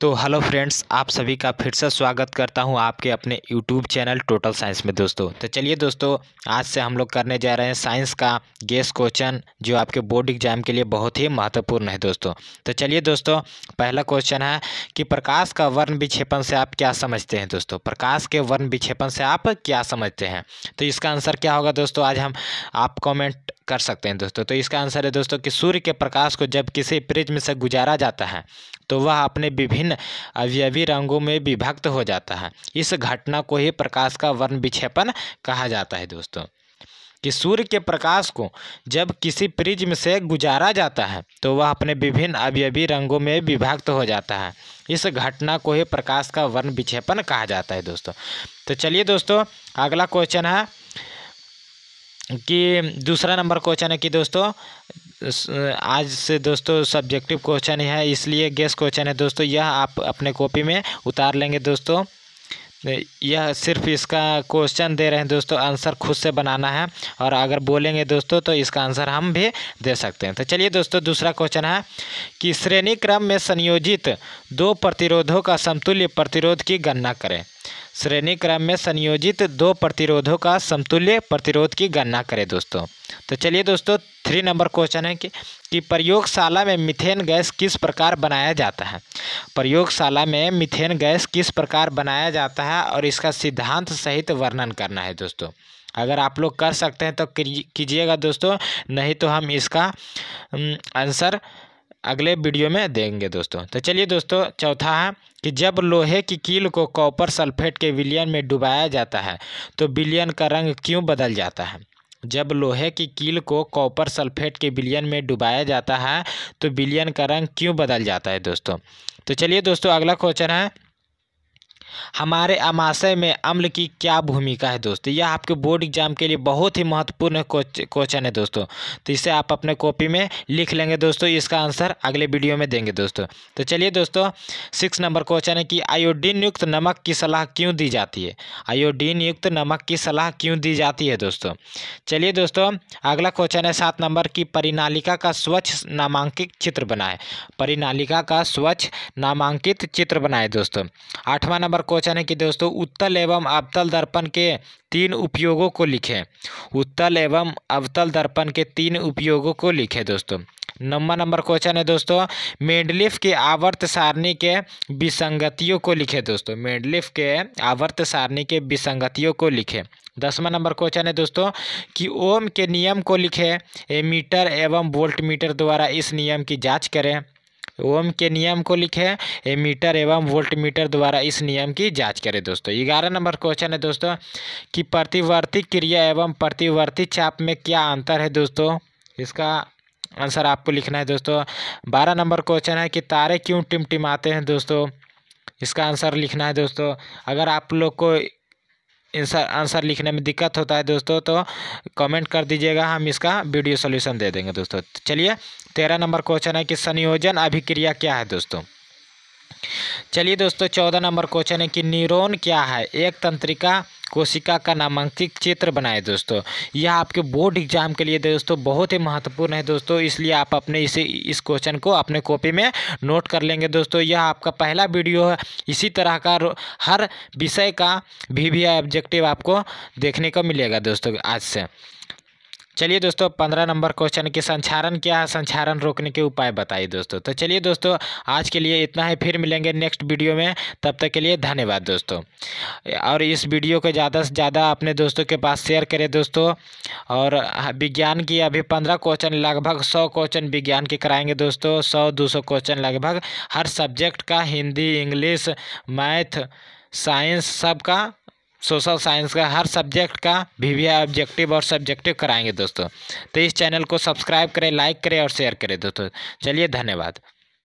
तो hello friends आप सभी का फिर से स्वागत करता हूं आपके अपने यूट्यूब चैनल टोटल साइंस में दोस्तों तो चलिए दोस्तों आज से हम लोग करने जा रहे हैं साइंस का गेस क्वेश्चन जो आपके बोर्ड एग्जाम के लिए बहुत ही महत्वपूर्ण है दोस्तों तो चलिए दोस्तों पहला क्वेश्चन है कि प्रकाश का वर्ण विक्षेपण से आप क्या समझते हैं दोस्तों प्रकाश के वर्ण विक्षेपण से आप क्या समझते हैं तो इसका आंसर क्या होगा दोस्तों आज हम आप कॉमेंट कर सकते हैं दोस्तों तो इसका आंसर है दोस्तों कि सूर्य के प्रकाश को जब किसी प्रिज्म से गुजारा जाता है तो वह अपने विभिन्न अवयवी रंगों में विभक्त हो जाता है इस घटना को ही प्रकाश का वर्ण विक्षेपण कहा जाता है दोस्तों कि सूर्य के प्रकाश को जब किसी प्रिज्म से गुजारा जाता है तो वह अपने विभिन्न अवयवी रंगों में विभक्त हो जाता है इस घटना को ही प्रकाश का वर्ण विक्षेपण कहा जाता है दोस्तों तो चलिए दोस्तों अगला क्वेश्चन है कि दूसरा नंबर क्वेश्चन है कि दोस्तों आज से दोस्तों सब्जेक्टिव क्वेश्चन है इसलिए गेस क्वेश्चन है दोस्तों यह आप अपने कॉपी में उतार लेंगे दोस्तों यह सिर्फ इसका क्वेश्चन दे रहे हैं दोस्तों आंसर खुद से बनाना है और अगर बोलेंगे दोस्तों तो इसका आंसर हम भी दे सकते हैं तो चलिए दोस्तों दूसरा क्वेश्चन है कि श्रेणी क्रम में संयोजित दो प्रतिरोधों का समतुल्य प्रतिरोध की गणना करें श्रेणी क्रम में संयोजित दो प्रतिरोधों का समतुल्य प्रतिरोध की गणना करें दोस्तों तो चलिए दोस्तों थ्री नंबर क्वेश्चन है कि, कि प्रयोगशाला में मिथेन गैस किस प्रकार बनाया जाता है प्रयोगशाला में मिथेन गैस किस प्रकार बनाया जाता है और इसका सिद्धांत सहित वर्णन करना है दोस्तों अगर आप लोग कर सकते हैं तो कीजिएगा दोस्तों नहीं तो हम इसका आंसर अगले वीडियो में देंगे दोस्तों तो चलिए दोस्तों चौथा है कि जब लोहे की कील को कॉपर सल्फेट के विलियन में डुबाया जाता है तो विलियन का रंग क्यों बदल जाता है जब लोहे की कील को कॉपर सल्फेट के बिलियन में डुबाया जाता है तो बिलियन का रंग क्यों बदल जाता है दोस्तों तो चलिए दोस्तों अगला क्वेश्चन है हमारे अमाशय में अम्ल की क्या भूमिका है दोस्तों यह आपके बोर्ड एग्जाम के लिए बहुत ही महत्वपूर्ण क्वेश्चन है दोस्तों तो इसे आप अपने कॉपी में लिख लेंगे दोस्तों इसका आंसर अगले वीडियो में देंगे दोस्तों तो चलिए दोस्तों सिक्स नंबर क्वेश्चन है कि आयोडीन युक्त नमक की सलाह क्यों दी जाती है आयोडीन युक्त नमक की सलाह क्यों दी जाती है दोस्तों चलिए दोस्तों अगला क्वेश्चन है सात नंबर की परिनालिका का स्वच्छ नामांकित चित्र बनाए परिनालिका का स्वच्छ नामांकित चित्र बनाए दोस्तों आठवां नंबर नंबर क्वेश्चन है कि दोस्तों उत्तल एवं अवतल दर्पण के तीन उपयोगों को लिखें उत्तल एवं अवतल दर्पण के तीन उपयोगों को लिखें दोस्तों नंबर नंबर क्वेश्चन है दोस्तों मेडलिफ के आवर्त सारणी के विसंगतियों को लिखे दोस्तों मेडलिफ के आवर्त सारणी के विसंगतियों को लिखे दसवां नंबर क्वेश्चन है दोस्तों कि ओम के नियम को लिखे मीटर एवं वोल्ट मीटर द्वारा इस नियम की जांच करें ओम के नियम को लिखे ए मीटर एवं वोल्ट मीटर द्वारा इस नियम की जांच करें दोस्तों ग्यारह नंबर क्वेश्चन है दोस्तों कि प्रतिवर्ती क्रिया एवं प्रतिवर्ती चाप में क्या अंतर है दोस्तों इसका आंसर आपको लिखना है दोस्तों बारह नंबर क्वेश्चन है कि तारे क्यों टिमटिमाते हैं दोस्तों इसका आंसर लिखना है दोस्तों अगर आप लोग को आंसर आंसर लिखने में दिक्कत होता है दोस्तों तो कमेंट कर दीजिएगा हम इसका वीडियो सोल्यूशन दे देंगे दोस्तों चलिए तेरह नंबर क्वेश्चन है कि संयोजन अभिक्रिया क्या है दोस्तों चलिए दोस्तों चौदह नंबर क्वेश्चन है कि न्यूरॉन क्या है एक तंत्रिका कोशिका का नामांकित चित्र बनाए दोस्तों यह आपके बोर्ड एग्जाम के लिए दोस्तों बहुत ही महत्वपूर्ण है दोस्तों इसलिए आप अपने इसे इस क्वेश्चन को अपने कॉपी में नोट कर लेंगे दोस्तों यह आपका पहला वीडियो है इसी तरह का हर विषय का भी, भी ऑब्जेक्टिव आपको देखने को मिलेगा दोस्तों आज से चलिए दोस्तों पंद्रह नंबर क्वेश्चन की संचारण क्या है संचारण रोकने के उपाय बताइए दोस्तों तो चलिए दोस्तों आज के लिए इतना ही फिर मिलेंगे नेक्स्ट वीडियो में तब तक के लिए धन्यवाद दोस्तों और इस वीडियो को ज़्यादा से ज़्यादा अपने दोस्तों के पास शेयर करें दोस्तों और हाँ, विज्ञान की अभी पंद्रह क्वेश्चन लगभग सौ क्वेश्चन विज्ञान के कराएंगे दोस्तों सौ दो सौ क्वेश्चन लगभग हर सब्जेक्ट का हिंदी इंग्लिश मैथ साइंस सब का सोशल साइंस का हर सब्जेक्ट का वी वी आई ऑब्जेक्टिव और सब्जेक्टिव कराएंगे दोस्तों तो इस चैनल को सब्सक्राइब करें लाइक करें और शेयर करें दोस्तों चलिए धन्यवाद